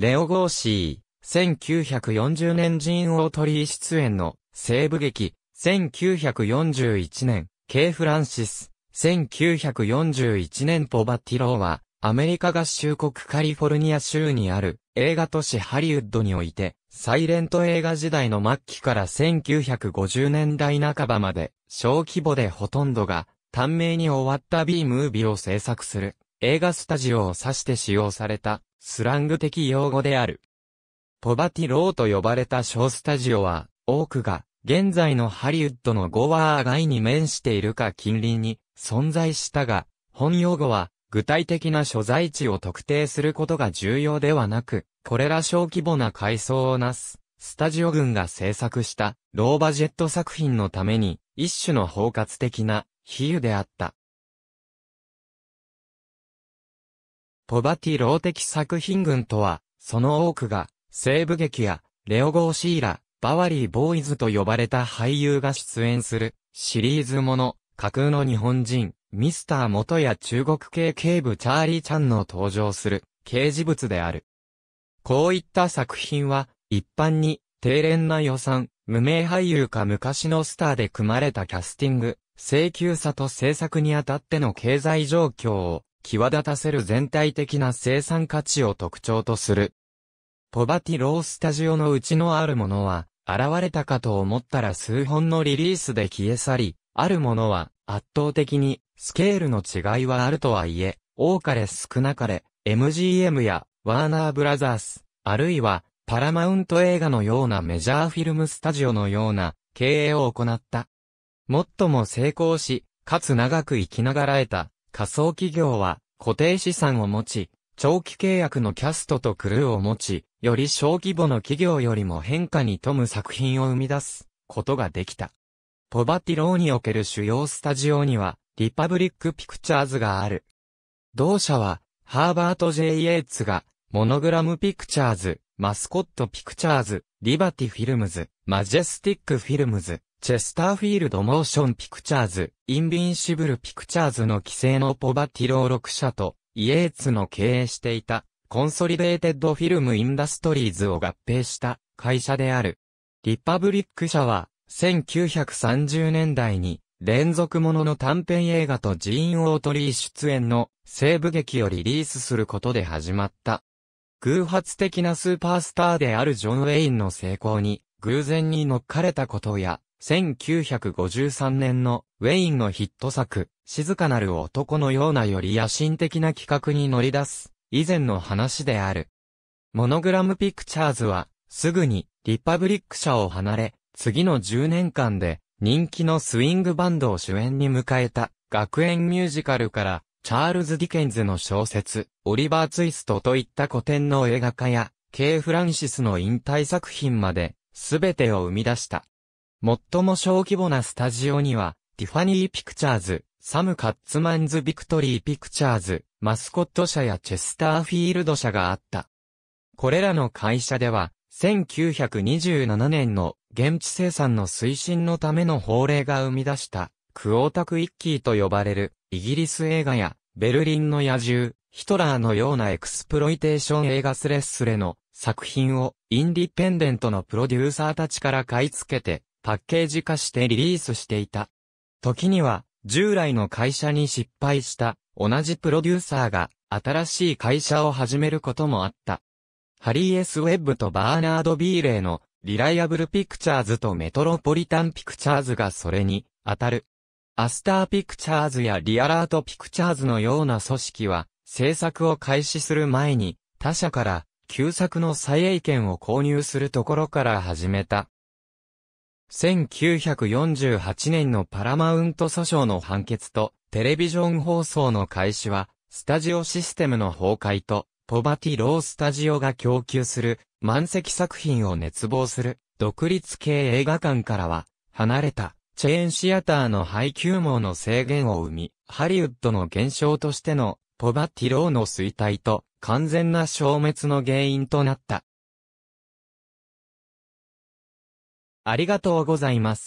レオ・ゴーシー、1940年ジーン・オートリー出演の西部劇、1941年、ケイ・フランシス、1941年ポバティローは、アメリカ合衆国カリフォルニア州にある映画都市ハリウッドにおいて、サイレント映画時代の末期から1950年代半ばまで、小規模でほとんどが、短命に終わった B ムービーを制作する、映画スタジオを指して使用された、スラング的用語である。ポバティローと呼ばれた小スタジオは、多くが、現在のハリウッドのゴワー街に面しているか近隣に存在したが、本用語は、具体的な所在地を特定することが重要ではなく、これら小規模な階層をなす、スタジオ群が制作した、ローバジェット作品のために、一種の包括的な、比喩であった。ポバティロー的作品群とは、その多くが、西部劇や、レオゴーシーラ、バワリーボーイズと呼ばれた俳優が出演する、シリーズもの、架空の日本人、ミスター元や中国系警部チャーリーちゃんの登場する、掲示物である。こういった作品は、一般に、低廉な予算、無名俳優か昔のスターで組まれたキャスティング、請求さと制作にあたっての経済状況を際立たせる全体的な生産価値を特徴とする。ポバティロースタジオのうちのあるものは、現れたかと思ったら数本のリリースで消え去り、あるものは圧倒的にスケールの違いはあるとはいえ、多かれ少なかれ、MGM やワーナーブラザース、あるいはパラマウント映画のようなメジャーフィルムスタジオのような経営を行った。もっとも成功し、かつ長く生きながらえた仮想企業は固定資産を持ち、長期契約のキャストとクルーを持ち、より小規模の企業よりも変化に富む作品を生み出すことができた。ポバティローにおける主要スタジオには、リパブリックピクチャーズがある。同社は、ハーバート・ジェイエーツが、モノグラム・ピクチャーズ、マスコット・ピクチャーズ、リバティ・フィルムズ、マジェスティック・フィルムズ、チェスターフィールドモーションピクチャーズ、インビンシブルピクチャーズの規制のポバティロー6社と、イエーツの経営していた、コンソリデーテッドフィルムインダストリーズを合併した会社である。リパブリック社は、1930年代に、連続ものの短編映画とジーン・オートリー出演の西部劇をリリースすることで始まった。偶発的なスーパースターであるジョン・ウェインの成功に偶然に乗っかれたことや1953年のウェインのヒット作、静かなる男のようなより野心的な企画に乗り出す、以前の話である。モノグラムピクチャーズは、すぐに、リパブリック社を離れ、次の10年間で、人気のスイングバンドを主演に迎えた、学園ミュージカルから、チャールズ・ディケンズの小説、オリバー・ツイストといった古典の映画化や、ケイ・フランシスの引退作品まで、すべてを生み出した。最も小規模なスタジオには、ティファニーピクチャーズ、サム・カッツマンズ・ビクトリー・ピクチャーズ、マスコット社やチェスターフィールド社があった。これらの会社では、1927年の現地生産の推進のための法令が生み出した、クオータクイッキーと呼ばれる、イギリス映画や、ベルリンの野獣、ヒトラーのようなエクスプロイテーション映画スレッスレの作品をインディペンデントのプロデューサーたちから買い付けてパッケージ化してリリースしていた。時には、従来の会社に失敗した同じプロデューサーが新しい会社を始めることもあった。ハリー・エス・ウェッブとバーナード・ビーレイのリライアブル・ピクチャーズとメトロポリタン・ピクチャーズがそれに当たる。アスター・ピクチャーズやリアラート・ピクチャーズのような組織は制作を開始する前に他社から旧作の再営権を購入するところから始めた1948年のパラマウント訴訟の判決と、テレビジョン放送の開始は、スタジオシステムの崩壊と、ポバティロースタジオが供給する、満席作品を熱望する、独立系映画館からは、離れた、チェーンシアターの配給網の制限を生み、ハリウッドの現象としての、ポバティローの衰退と、完全な消滅の原因となった。ありがとうございます。